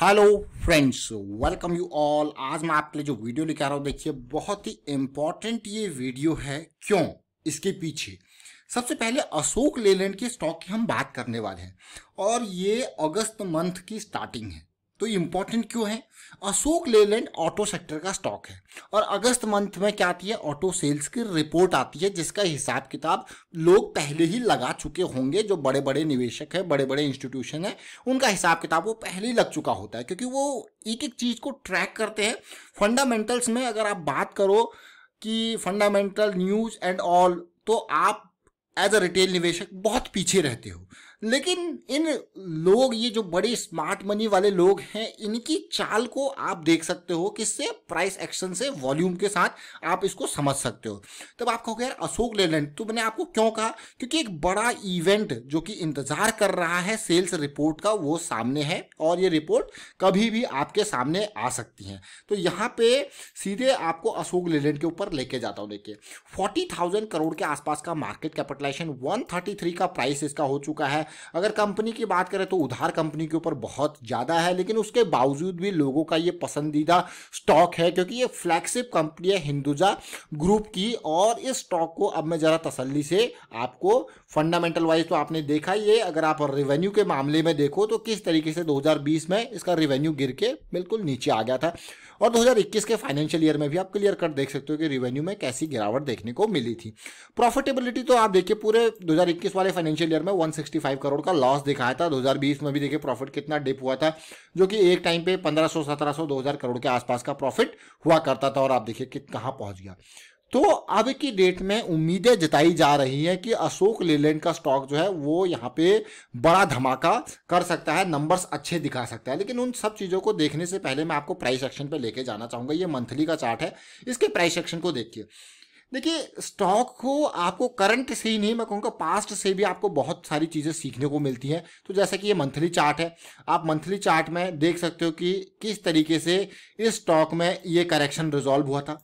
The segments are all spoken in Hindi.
hello friends welcome you all आज मैं आपके लिए जो वीडियो लेकर आ रहा हूँ देखिए बहुत ही इम्पॉर्टेंट ये वीडियो है क्यों इसके पीछे सबसे पहले अशोक लेलैंड के स्टॉक की हम बात करने वाले हैं और ये अगस्त मंथ की स्टार्टिंग है तो इम्पोर्टेंट क्यों है अशोक लेलैंड ऑटो सेक्टर का स्टॉक है और अगस्त मंथ में क्या आती है ऑटो सेल्स की रिपोर्ट आती है जिसका हिसाब किताब लोग पहले ही लगा चुके होंगे जो बड़े बड़े निवेशक हैं बड़े बड़े इंस्टीट्यूशन हैं उनका हिसाब किताब वो पहले ही लग चुका होता है क्योंकि वो एक एक चीज़ को ट्रैक करते हैं फंडामेंटल्स में अगर आप बात करो कि फंडामेंटल न्यूज़ एंड ऑल तो आप एज अ रिटेल निवेशक बहुत पीछे रहते हो लेकिन इन लोग ये जो बड़े स्मार्ट मनी वाले लोग हैं इनकी चाल को आप देख सकते हो किससे प्राइस एक्शन से वॉल्यूम के साथ आप इसको समझ सकते हो तब आप कहोगे यार अशोक लेलैंड तो मैंने आपको क्यों कहा क्योंकि एक बड़ा इवेंट जो कि इंतजार कर रहा है सेल्स रिपोर्ट का वो सामने है और ये रिपोर्ट कभी भी आपके सामने आ सकती है तो यहाँ पे सीधे आपको अशोक लेलैंड के ऊपर लेके जाता हूँ देखिए फोर्टी थाउजेंड करोड़ के आसपास का market capitalisation one thirty three का प्राइस इसका हो चुका है अगर कंपनी की बात करें तो उधार कंपनी के ऊपर बहुत ज़्यादा है लेकिन उसके बावजूद भी लोगों का ये पसंदीदा स्टॉक है क्योंकि ये फ्लैगशिप कंपनी है हिंदुजा ग्रुप की और इस स्टॉक को अब मैं ज़रा तसल्ली से आपको फंडामेंटल वाइज तो आपने देखा ये अगर आप रेवेन्यू के मामले में देखो तो किस तरीके से 2020 में इसका रेवेन्यू गिर के बिल्कुल नीचे आ गया था और 2021 के फाइनेंशियल ईयर में भी आप क्लियर कट देख सकते हो कि रेवेन्यू में कैसी गिरावट देखने को मिली थी प्रॉफिटेबिलिटी तो आप देखिए पूरे 2021 वाले फाइनेंशियल ईयर में फाइव करोड़ का लॉस दिखाया था 2020 में भी देखिए प्रॉफिट कितना डिप हुआ था जो कि एक टाइम पे 1500 1700 2000 करोड़ के आसपास का प्रॉफिट हुआ करता था और आप देखिए कि कहाँ पहुंच गया तो अब की डेट में उम्मीदें जताई जा रही हैं कि अशोक लेलैंड का स्टॉक जो है वो यहाँ पे बड़ा धमाका कर सकता है नंबर्स अच्छे दिखा सकता है लेकिन उन सब चीज़ों को देखने से पहले मैं आपको प्राइस एक्शन पे लेके जाना चाहूँगा ये मंथली का चार्ट है इसके प्राइस एक्शन को देखिए देखिए स्टॉक को आपको करंट से ही नहीं मैं कहूँगा पास्ट से भी आपको बहुत सारी चीज़ें सीखने को मिलती हैं तो जैसा कि ये मंथली चार्ट है आप मंथली चार्ट में देख सकते हो कि किस तरीके से इस स्टॉक में ये करेक्शन रिजॉल्व हुआ था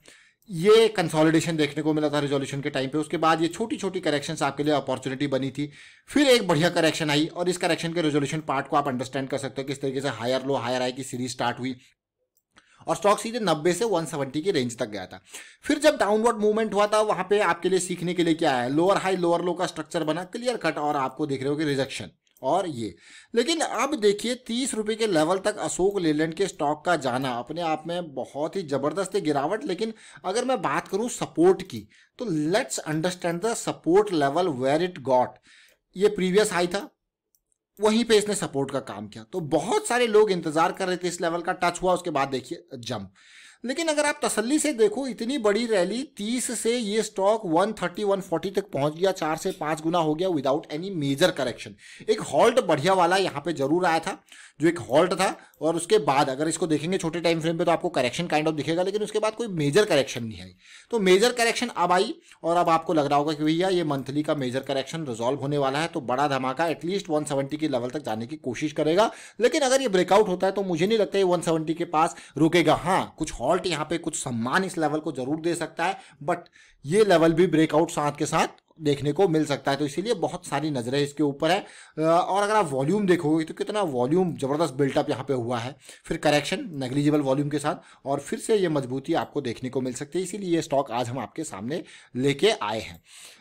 ये कंसोलिडेशन देखने को मिला था रेजोल्यूशन के टाइम पे उसके बाद ये छोटी छोटी करेक्शन आपके लिए अपॉर्चुनिटी बनी थी फिर एक बढ़िया करेक्शन आई और इस करेक्शन के रेजोल्यूशन पार्ट को आप अंडरस्टैंड कर सकते हो किस तरीके से हायर लो हायर आई की सीरीज स्टार्ट हुई और स्टॉक सीधे 90 से 170 की रेंज तक गया था फिर जब डाउनवर्ड मूवमेंट हुआ था वहां पे आपके लिए सीखने के लिए क्या है लोअर हाई लोअर लो का स्ट्रक्चर बना क्लियर कट और आपको देख रहे हो कि रिजेक्शन और ये लेकिन अब देखिए तीस रुपये के लेवल तक अशोक लेलैंड के स्टॉक का जाना अपने आप में बहुत ही ज़बरदस्त है गिरावट लेकिन अगर मैं बात करूं सपोर्ट की तो let's understand the support level where it got ये प्रीवियस हाई था वहीं पे इसने सपोर्ट का काम किया तो बहुत सारे लोग इंतजार कर रहे थे इस लेवल का टच हुआ उसके बाद देखिए जंप लेकिन अगर आप तसल्ली से देखो इतनी बड़ी रैली 30 से ये स्टॉक 130 140 तक पहुंच गया चार से पांच गुना हो गया विदाउट एनी मेजर करेक्शन एक हॉल्ट बढ़िया वाला यहाँ पे जरूर आया था जो एक हॉल्ट था और उसके बाद अगर इसको देखेंगे छोटे टाइम फ्रेम पे तो आपको करेक्शन काइंड ऑफ दिखेगा लेकिन उसके बाद कोई मेजर करेक्शन नहीं आई तो मेजर करेक्शन अब आई और अब आपको लग रहा होगा कि भैया ये मंथली का मेजर करेक्शन रिजॉल्व होने वाला है तो बड़ा धमाका एटलीस्ट 170 के लेवल तक जाने की कोशिश करेगा लेकिन अगर ये ब्रेकआउट होता है तो मुझे नहीं लगता ये 170 के पास रुकेगा हाँ कुछ हॉल सॉल्ट यहाँ पे कुछ सम्मान इस लेवल को जरूर दे सकता है बट ये लेवल भी ब्रेकआउट साथ के साथ देखने को मिल सकता है तो इसीलिए बहुत सारी नज़रें इसके ऊपर है और अगर आप वॉल्यूम देखोगे तो कितना वॉल्यूम ज़बरदस्त बिल्टअप यहाँ पे हुआ है फिर करेक्शन नेग्लिजिबल वॉल्यूम के साथ और फिर से ये मजबूती आपको देखने को मिल सकती है इसीलिए ये स्टॉक आज हम आपके सामने लेके आए हैं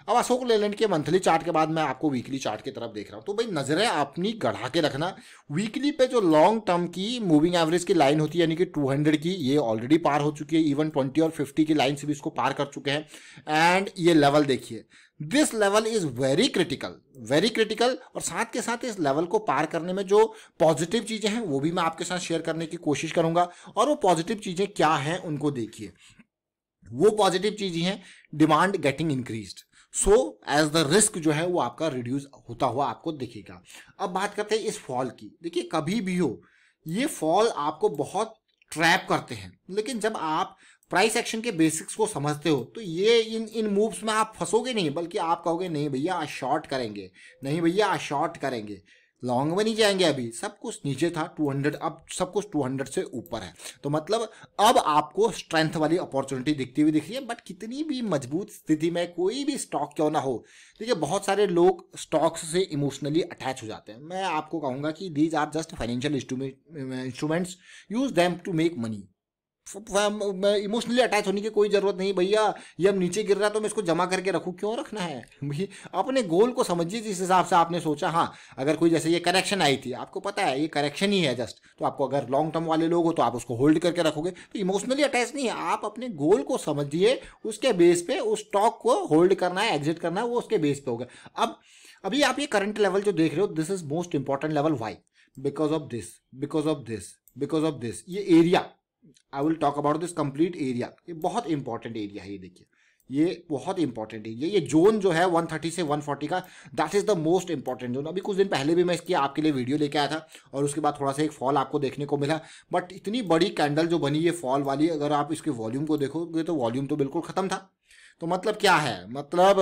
अब अशोक लेलैंड के मंथली चार्ट के बाद मैं आपको वीकली चार्ट की तरफ देख रहा हूँ तो भाई नज़रें अपनी गढ़ा के रखना वीकली पे जो लॉन्ग टर्म की मूविंग एवरेज की लाइन होती है यानी कि 200 की ये ऑलरेडी पार हो चुकी है इवन 20 और 50 की लाइन से भी इसको पार कर चुके हैं एंड ये लेवल देखिए this level is very critical very critical और साथ के साथ इस लेवल को पार करने में जो पॉजिटिव चीज़ें हैं वो भी मैं आपके साथ शेयर करने की कोशिश करूंगा और वो पॉजिटिव चीज़ें क्या हैं उनको देखिए वो पॉजिटिव चीज़ें हैं demand getting increase so as the risk जो है वो आपका रिड्यूस होता हुआ आपको दिखेगा अब बात करते हैं इस फॉल की देखिए कभी भी हो ये फॉल आपको बहुत ट्रैप करते हैं लेकिन जब आप प्राइस एक्शन के बेसिक्स को समझते हो तो ये इन इन मूव्स में आप फंसोगे नहीं बल्कि आप कहोगे नहीं भैया आज शॉर्ट करेंगे नहीं भैया आज शॉर्ट करेंगे लॉन्ग में नहीं जाएंगे अभी सब कुछ नीचे था 200 अब सब कुछ 200 से ऊपर है तो मतलब अब आपको स्ट्रेंथ वाली अपॉर्चुनिटी दिखती हुई दिख रही है बट कितनी भी मजबूत स्थिति में कोई भी स्टॉक क्यों ना हो देखिए बहुत सारे लोग स्टॉक्स से इमोशनली अटैच हो जाते हैं मैं आपको कहूँगा कि these are just financial instruments use them to make money emotionally attach होने की कोई जरूरत नहीं भैया ये हम नीचे गिर रहा है तो मैं इसको जमा करके रखूँ क्यों रखना है अपने गोल को समझिए जिस हिसाब से आपने सोचा हाँ अगर कोई जैसे ये करेक्शन आई थी आपको पता है ये करेक्शन ही है जस्ट तो आपको अगर लॉन्ग टर्म वाले लोग हो तो आप उसको होल्ड करके रखोगे तो इमोशनली अटैच नहीं है आप अपने गोल को समझिए उसके बेस पे उस स्टॉक को होल्ड करना है एग्जिट करना है वो उसके बेस पे होगा अब अभी आप ये करंट लेवल जो देख रहे हो this is most important level why because of this because of this because of this ये area I will talk about this complete area ये बहुत इंपॉर्टेंट एरिया है ये देखिए ये बहुत इंपॉर्टेंट एरिया ये जोन जो है 130 से 140 का that is the most important zone अभी कुछ दिन पहले भी मैं इसकी आपके लिए वीडियो लेके आया था और उसके बाद थोड़ा सा एक फॉल आपको देखने को मिला बट इतनी बड़ी कैंडल जो बनी ये फॉल वाली अगर आप इसके वॉल्यूम को देखोगे तो वॉल्यूम तो बिल्कुल ख़त्म था तो मतलब क्या है मतलब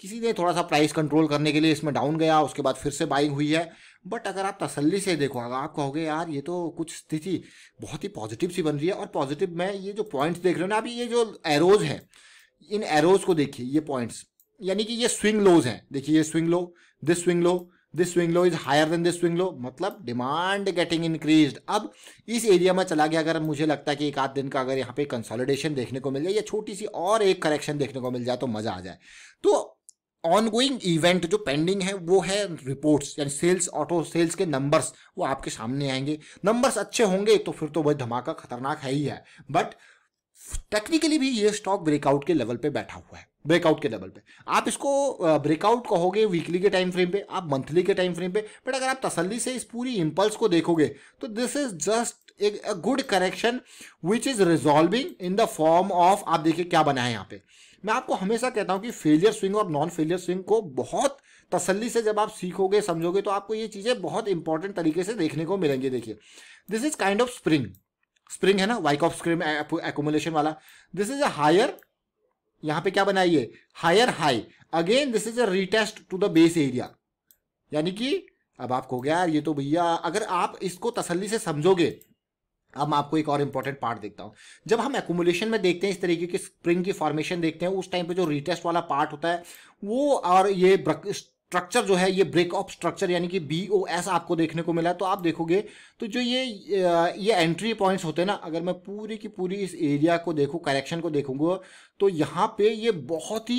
किसी ने थोड़ा सा प्राइस कंट्रोल करने के लिए इसमें डाउन गया उसके बाद फिर से बाइंग हुई है बट अगर आप तसल्ली से देखो अगर आप कहोगे यार ये तो कुछ स्थिति बहुत ही पॉजिटिव सी बन रही है और पॉजिटिव में ये जो पॉइंट्स देख रहे हो ना अभी ये जो एरोज हैं इन एरोज को देखिए ये पॉइंट्स यानी कि ये स्विंग लोज हैं देखिए ये swing low this swing low this swing low is higher than this swing low मतलब डिमांड गेटिंग इंक्रीज अब इस एरिया में चला गया अगर मुझे लगता है कि एक आध दिन का अगर यहाँ पे कंसोलिडेशन देखने को मिल जाए या छोटी सी और एक करेक्शन देखने को मिल जाए तो मज़ा आ जाए तो ऑनगोइंग इवेंट जो पेंडिंग है वो है रिपोर्ट्स यानी सेल्स ऑटो सेल्स के नंबर्स वो आपके सामने आएंगे नंबर्स अच्छे होंगे तो फिर तो वह धमाका खतरनाक है ही है बट टेक्निकली भी ये स्टॉक ब्रेकआउट के लेवल पे बैठा हुआ है ब्रेकआउट के लेवल पे आप इसको ब्रेकआउट कहोगे वीकली के टाइम फ्रेम पे आप मंथली के टाइम फ्रेम पे बट अगर आप तसल्ली से इस पूरी इम्पल्स को देखोगे तो this is just a good correction which is resolving in the form of आप देखिए क्या बना है यहाँ पे मैं आपको हमेशा कहता हूँ कि फेलियर स्विंग और नॉन फेलियर स्विंग को बहुत तसल्ली से जब आप सीखोगे समझोगे तो आपको ये चीज़ें बहुत इंपॉर्टेंट तरीके से देखने को मिलेंगी देखिए this is kind of spring spring है ना वाइक ऑफ स्प्रिंग एकोमोलेशन वाला दिस इज अ हायर यहां पे क्या बनाइए higher high again this is a retest to the base area यानी कि अब आपको हो गया ये तो भैया अगर आप इसको तसल्ली से समझोगे अब मैं आपको एक और इंपॉर्टेंट पार्ट देखता हूँ जब हम एकोमोलेशन में देखते हैं इस तरीके की स्प्रिंग की फॉर्मेशन देखते हैं उस टाइम पे जो रिटेस्ट वाला पार्ट होता है वो और ये स्ट्रक्चर जो है ये ब्रेक ऑफ स्ट्रक्चर यानी कि बी ओ एस आपको देखने को मिला है तो आप देखोगे तो जो ये ये एंट्री पॉइंट्स होते हैं ना अगर मैं पूरी की पूरी इस एरिया को देखूँ करेक्शन को देखूंगा तो यहाँ पे ये बहुत ही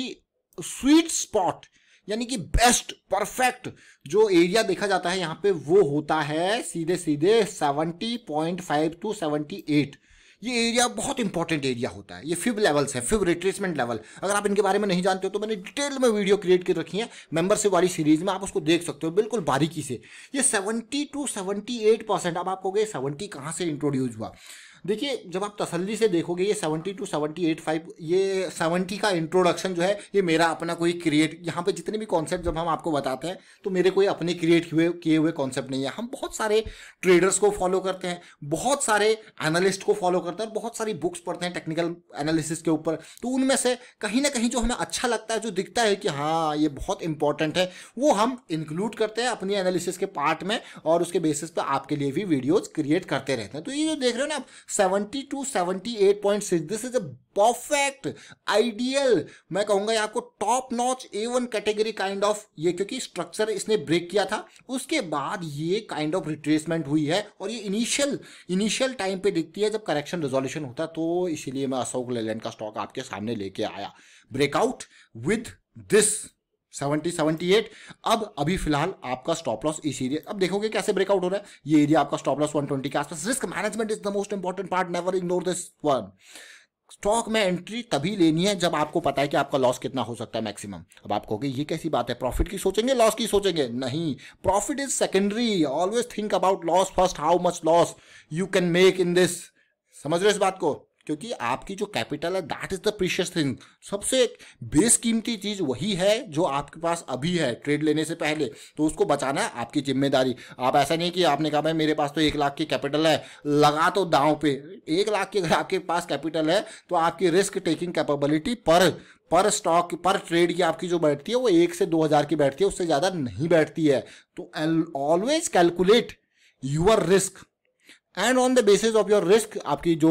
स्वीट स्पॉट यानी कि बेस्ट परफेक्ट जो एरिया देखा जाता है यहाँ पे वो होता है सीधे सीधे फाइव टू एट ये एरिया बहुत इंपॉर्टेंट एरिया होता है ये फिब लेवल्स है फिब रिट्रेसमेंट लेवल अगर आप इनके बारे में नहीं जानते हो तो मैंने डिटेल में वीडियो क्रिएट कर रखी है मेंबरशिप वाली सीरीज में आप उसको देख सकते हो बिल्कुल बारीकी से ये seventy two seventy eight percent अब आप कहोगे सेवेंटी कहाँ से इंट्रोड्यूस हुआ देखिए जब आप तसल्ली से देखोगे ये seventy two seventy eight five ये सेवेंटी का इंट्रोडक्शन जो है ये मेरा अपना कोई क्रिएट यहाँ पे जितने भी कॉन्सेप्ट जब हम आपको बताते हैं तो मेरे कोई अपने क्रिएट हुए किए हुए कॉन्सेप्ट नहीं है हम बहुत सारे ट्रेडर्स को फॉलो करते हैं बहुत सारे एनालिस्ट को फॉलो करते हैं बहुत सारी बुक्स पढ़ते हैं टेक्निकल एनालिसिस के ऊपर तो उनमें से कहीं ना कहीं जो हमें अच्छा लगता है जो दिखता है कि हाँ ये बहुत इंपॉर्टेंट है वो हम इंक्लूड करते हैं अपनी एनालिसिस के पार्ट में और उसके बेसिस पर आपके लिए भी वीडियोज क्रिएट करते रहते हैं तो ये जो देख रहे हो ना आप seventy two seventy eight point six this is ideal मैं कहूंगा ये को top notch A one category kind of ये क्योंकि स्ट्रक्चर इसने ब्रेक किया था उसके बाद ये काइंड ऑफ रिट्रेसमेंट हुई है और ये इनिशियल इनिशियल टाइम पे दिखती है जब करेक्शन रेजोल्यूशन होता है तो इसीलिए मैं अशोक लेलैंड का स्टॉक आपके सामने लेके आया breakout with this seventy seventy eight अब अभी फिलहाल आपका स्टॉप लॉस इस एरिया अब देखोगे कैसे ब्रेकआउट हो रहा है ये एरिया आपका स्टॉप लॉस ट्वेंटी के आसपास risk management is the most important part never ignore this one stock में एंट्री तभी लेनी है जब आपको पता है कि आपका लॉस कितना हो सकता है मैक्सिमम अब आप कहोगे ये कैसी बात है प्रॉफिट की सोचेंगे लॉस की सोचेंगे नहीं profit is secondary always think about loss first how much loss you can make in this समझ रहे इस बात को क्योंकि आपकी जो कैपिटल है that is the precious thing सबसे बेस कीमती चीज वही है जो आपके पास अभी है ट्रेड लेने से पहले तो उसको बचाना है आपकी जिम्मेदारी आप ऐसा नहीं कि आपने कहा भाई मेरे पास तो एक लाख की कैपिटल है लगा तो दांव पे एक लाख की अगर आपके पास कैपिटल है तो आपकी रिस्क टेकिंग कैपेबिलिटी पर पर स्टॉक पर ट्रेड की आपकी जो बैठती है वो एक से दो हज़ार की बैठती है उससे ज़्यादा नहीं बैठती है तो always calculate your risk and on the basis of your risk आपकी जो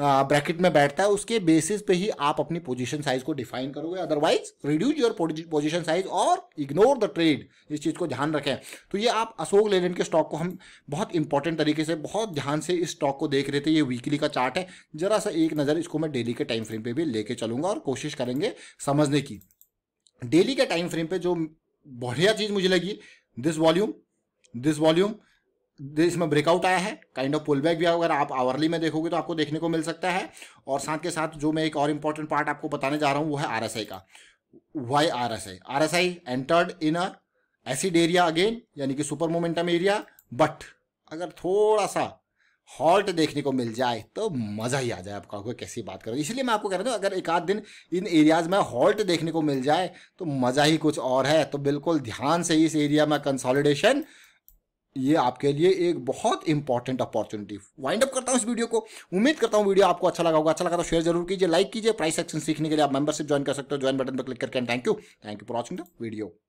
ब्रैकेट में बैठता है उसके बेसिस पे ही आप अपनी पोजीशन साइज को डिफाइन करोगे otherwise reduce your position size और इग्नोर द ट्रेड इस चीज़ को ध्यान रखें तो ये आप अशोक लेलैंड के स्टॉक को हम बहुत इंपॉर्टेंट तरीके से बहुत ध्यान से इस स्टॉक को देख रहे थे ये वीकली का चार्ट है जरा सा एक नज़र इसको मैं डेली के टाइम फ्रेम पर भी लेके चलूंगा और कोशिश करेंगे समझने की डेली के टाइम फ्रेम पर जो बढ़िया चीज़ मुझे लगी दिस वॉल्यूम दिस वॉल्यूम तो इसमें ब्रेकआउट आया है काइंड ऑफ पुल बैक भी अगर आप आवरली में देखोगे तो आपको देखने को मिल सकता है और साथ के साथ जो मैं एक और इंपॉर्टेंट पार्ट आपको बताने जा रहा हूँ वो है आरएसआई का Y R S S I entered in a acid area again यानी कि सुपर मोमेंटम एरिया बट अगर थोड़ा सा हॉल्ट देखने को मिल जाए तो मज़ा ही आ जाए आपका कैसी बात करो इसलिए मैं आपको कह रहा हूँ अगर एक आध दिन इन एरियाज़ में हॉल्ट देखने को मिल जाए तो मज़ा ही कुछ और है तो बिल्कुल ध्यान से इस एरिया में कंसोलिडेशन ये आपके लिए एक बहुत इंपॉर्टेंट अपॉर्चुनिटी वाइंड अप करता हूँ इस वीडियो को उम्मीद करता हूँ वीडियो आपको अच्छा लगा होगा अच्छा लगा तो शेयर जरूर कीजिए लाइक कीजिए प्राइस एक्शन सीखने के लिए आप मेंबरशिप ज्वाइन कर सकते हो ज्वाइन बटन पर क्लिक करके thank you thank you for watching the video